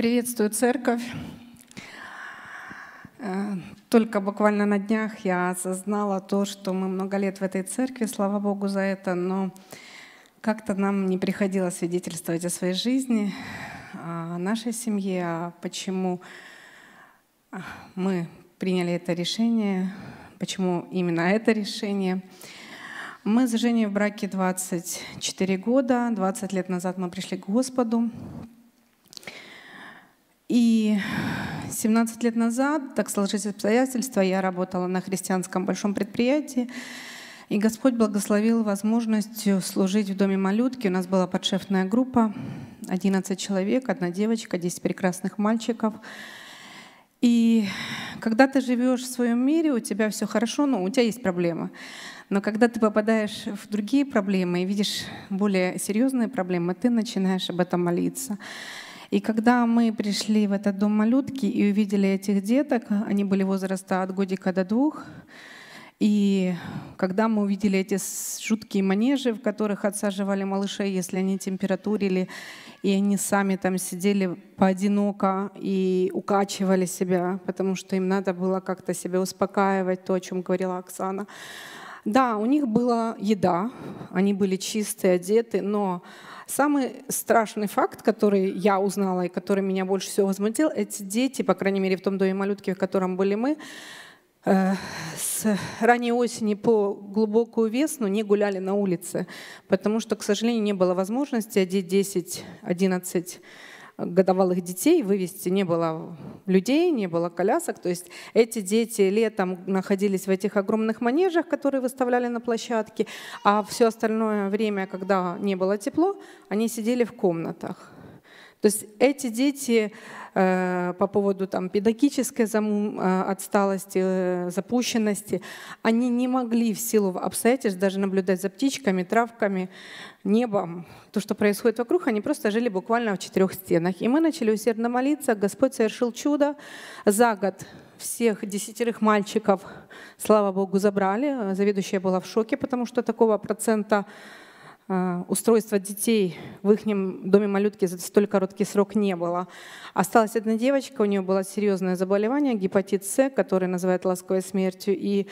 Приветствую церковь. Э, только буквально на днях я осознала то, что мы много лет в этой церкви, слава Богу за это, но как-то нам не приходилось свидетельствовать о своей жизни, а, о нашей семье, а почему а, мы приняли это решение, почему именно это решение. Мы с Женей в браке 24 года, 20 лет назад мы пришли к Господу, и 17 лет назад, так сложились обстоятельства, я работала на христианском большом предприятии, и Господь благословил возможность служить в доме малютки. У нас была подшефная группа, 11 человек, одна девочка, 10 прекрасных мальчиков. И когда ты живешь в своем мире, у тебя все хорошо, но у тебя есть проблемы. Но когда ты попадаешь в другие проблемы и видишь более серьезные проблемы, ты начинаешь об этом молиться. И когда мы пришли в этот дом малютки и увидели этих деток, они были возраста от годика до двух, и когда мы увидели эти жуткие манежи, в которых отсаживали малышей, если они температурили, и они сами там сидели поодиноко и укачивали себя, потому что им надо было как-то себя успокаивать, то, о чем говорила Оксана. Да, у них была еда, они были чистые, одеты, но самый страшный факт, который я узнала и который меня больше всего возмутил, эти дети, по крайней мере в том доме малютки, в котором были мы, э, с ранней осени по глубокую весну не гуляли на улице, потому что, к сожалению, не было возможности одеть 10-11 годовалых детей вывести не было людей, не было колясок. То есть эти дети летом находились в этих огромных манежах, которые выставляли на площадке, а все остальное время, когда не было тепло, они сидели в комнатах. То есть эти дети э, по поводу там, педагогической э, отсталости, э, запущенности, они не могли в силу обстоятельств даже наблюдать за птичками, травками, небом, то, что происходит вокруг, они просто жили буквально в четырех стенах. И мы начали усердно молиться, Господь совершил чудо. За год всех десятерых мальчиков, слава богу, забрали. Заведующая была в шоке, потому что такого процента а, устройства детей в их доме малютки за столь короткий срок не было. Осталась одна девочка, у нее было серьезное заболевание, гепатит С, который называют ласковой смертью, и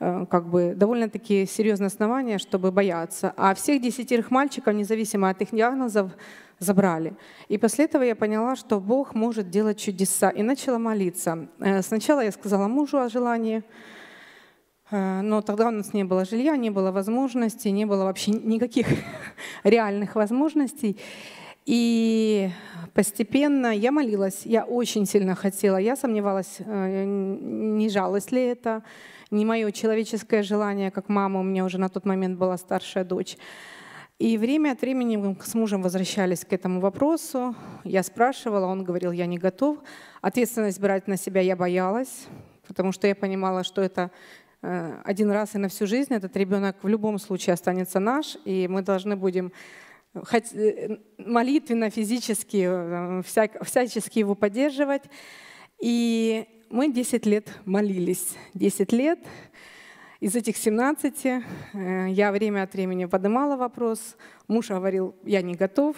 э, как бы довольно-таки серьезные основания, чтобы бояться. А всех десятерых мальчиков, независимо от их диагнозов, забрали. И после этого я поняла, что Бог может делать чудеса, и начала молиться. Э, сначала я сказала мужу о желании, Э, но тогда у нас не было жилья, не было возможностей, не было вообще никаких реальных возможностей. И постепенно я молилась, я очень сильно хотела, я сомневалась, э, не жалость ли это, не мое человеческое желание, как мама, у меня уже на тот момент была старшая дочь. И время от времени мы с мужем возвращались к этому вопросу. Я спрашивала, он говорил, я не готов. Ответственность брать на себя я боялась, потому что я понимала, что это Э, один раз и на всю жизнь. Этот ребенок в любом случае останется наш, и мы должны будем э, молитвенно, физически, э, всячески его поддерживать. И мы 10 лет молились. 10 лет. Из этих 17 я время от времени поднимала вопрос. Муж говорил, я не готов.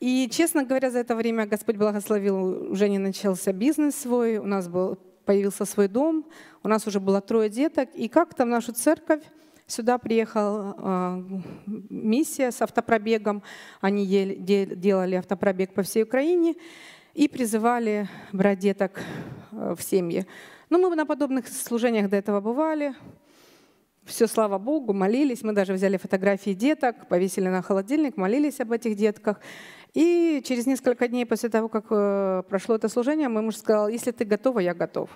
И, честно говоря, за это время Господь благословил, уже не начался бизнес свой. У нас был появился свой дом, у нас уже было трое деток, и как-то в нашу церковь Сюда приехала а, миссия с автопробегом. Они ели делали автопробег по всей Украине и призывали брать деток э, в семьи. Но ну, мы на подобных служениях до этого бывали. Все, слава Богу, молились. Мы даже взяли фотографии деток, повесили на холодильник, молились об этих детках. И через несколько дней после того, как э, прошло это служение, мой муж сказал, если ты готова, я готов.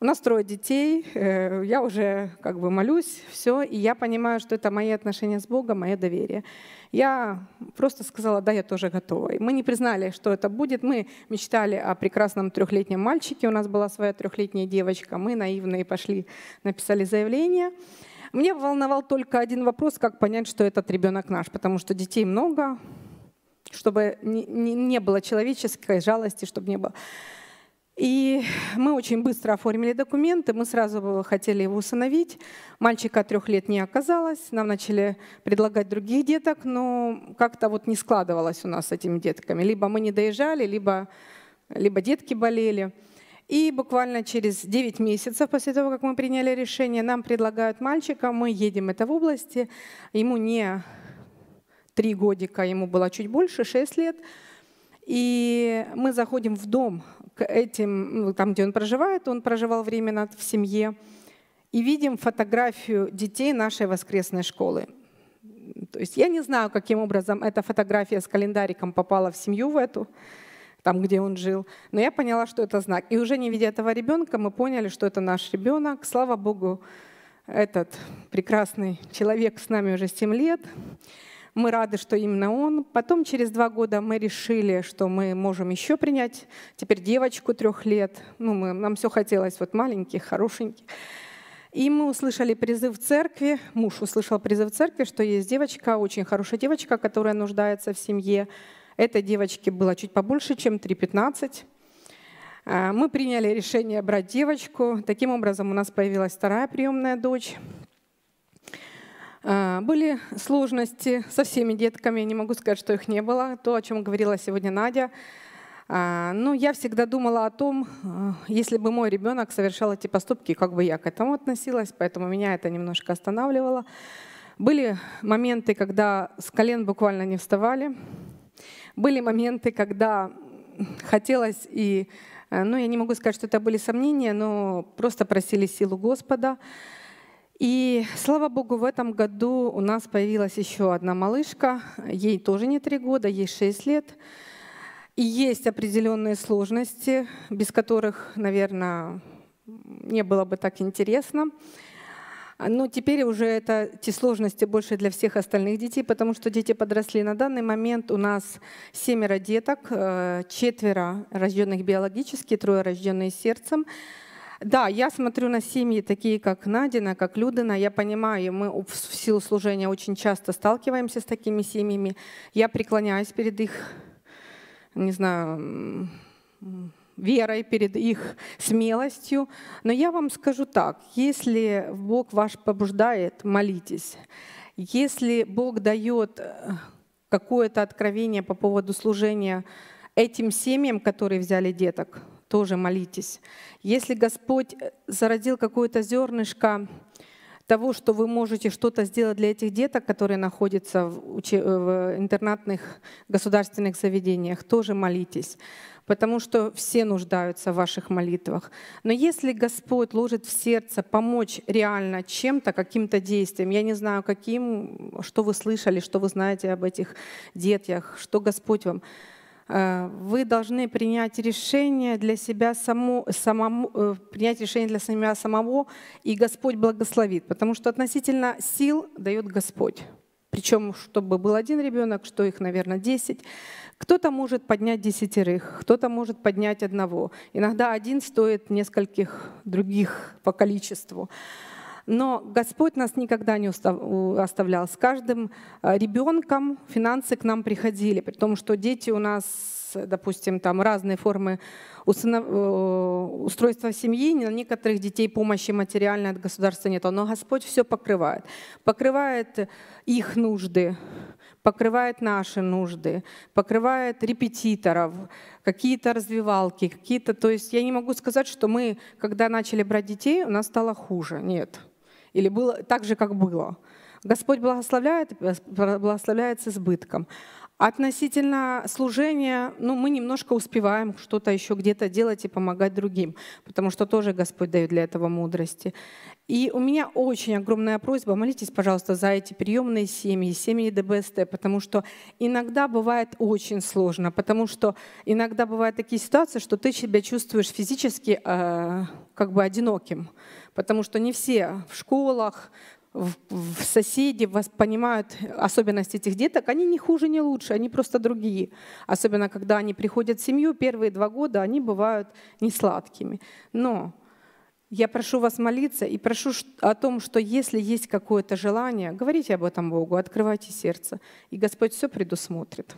У нас трое детей, э, я уже как бы молюсь, все, и я понимаю, что это мои отношения с Богом, мое доверие. Я просто сказала, да, я тоже готова. И мы не признали, что это будет. Мы мечтали о прекрасном трехлетнем мальчике, у нас была своя трехлетняя девочка, мы наивные пошли, написали заявление. Мне волновал только один вопрос, как понять, что этот ребенок наш, потому что детей много, чтобы не, не, не было человеческой жалости, чтобы не было. И мы очень быстро оформили документы, мы сразу хотели его усыновить. Мальчика трех лет не оказалось, нам начали предлагать других деток, но как-то вот не складывалось у нас с этими детками. Либо мы не доезжали, либо, либо детки болели. И буквально через 9 месяцев после того, как мы приняли решение, нам предлагают мальчика, мы едем это в области, ему не три годика, ему было чуть больше, шесть лет. И мы заходим в дом к этим, ну, там, где он проживает, он проживал временно в семье, и видим фотографию детей нашей воскресной школы. То есть я не знаю, каким образом эта фотография с календариком попала в семью в эту, там, где он жил. Но я поняла, что это знак. И уже не видя этого ребенка, мы поняли, что это наш ребенок. Слава Богу, этот прекрасный человек с нами уже 7 лет. Мы рады, что именно он. Потом через два года мы решили, что мы можем еще принять теперь девочку трех лет. Ну, мы, нам все хотелось вот маленьких, хорошеньких. И мы услышали призыв церкви, муж услышал призыв церкви, что есть девочка, очень хорошая девочка, которая нуждается в семье. Этой девочке было чуть побольше, чем 3,15. А, мы приняли решение брать девочку. Таким образом, у нас появилась вторая приемная дочь. А, были сложности со всеми детками, не могу сказать, что их не было. То, о чем говорила сегодня Надя. А, но ну, я всегда думала о том, э, если бы мой ребенок совершал эти поступки, как бы я к этому относилась, поэтому меня это немножко останавливало. Были моменты, когда с колен буквально не вставали. Были моменты, когда хотелось и, э, ну, я не могу сказать, что это были сомнения, но просто просили силу Господа. И слава богу, в этом году у нас появилась еще одна малышка. Ей тоже не три года, ей шесть лет. И есть определенные сложности, без которых, наверное, не было бы так интересно. Но теперь уже это те сложности больше для всех остальных детей, потому что дети подросли. На данный момент у нас семеро деток, э, четверо рожденных биологически, трое рожденные сердцем. Да, я смотрю на семьи такие, как Надина, как Людина. Я понимаю, мы в силу служения очень часто сталкиваемся с такими семьями. Я преклоняюсь перед их, не знаю, верой, перед их смелостью. Но я вам скажу так, если Бог ваш побуждает, молитесь. Если Бог дает э, какое-то откровение по поводу служения этим семьям, которые взяли деток, тоже молитесь. Если Господь э, зародил какое-то зернышко того, что вы можете что-то сделать для этих деток, которые находятся в, э, в интернатных государственных заведениях, тоже молитесь, потому что все нуждаются в ваших молитвах. Но если Господь ложит в сердце помочь реально чем-то, каким-то действием, я не знаю, каким, что вы слышали, что вы знаете об этих детях, что Господь вам, Э, вы должны принять решение для себя само, самому, э, принять решение для себя самого, и Господь благословит, потому что относительно сил дает Господь. Причем, чтобы был один ребенок, что их, наверное, десять. Кто-то может поднять десятерых, кто-то может поднять одного. Иногда один стоит нескольких других по количеству. Но Господь нас никогда не оставлял. С каждым э, ребенком финансы к нам приходили, при том, что дети у нас, допустим, там разные формы э, устройства семьи, на некоторых детей помощи материальной от государства нет, но Господь все покрывает. Покрывает их нужды, покрывает наши нужды, покрывает репетиторов, какие-то развивалки, какие-то... То есть я не могу сказать, что мы, когда начали брать детей, у нас стало хуже. Нет. Или было так же, как было? Господь благословляет, благословляет с избытком. Относительно служения, ну, мы немножко успеваем что-то еще где-то делать и помогать другим, потому что тоже Господь дает для этого мудрости. И у меня очень огромная просьба, молитесь, пожалуйста, за эти приемные семьи, семьи ДБСТ, потому что иногда бывает очень сложно, потому что иногда бывают такие ситуации, что ты себя чувствуешь физически э, как бы одиноким потому что не все в школах, в соседи вас понимают особенности этих деток, они не хуже, не лучше, они просто другие. Особенно, когда они приходят в семью, первые два года они бывают не сладкими. Но я прошу вас молиться и прошу о том, что если есть какое-то желание, говорите об этом Богу, открывайте сердце, и Господь все предусмотрит.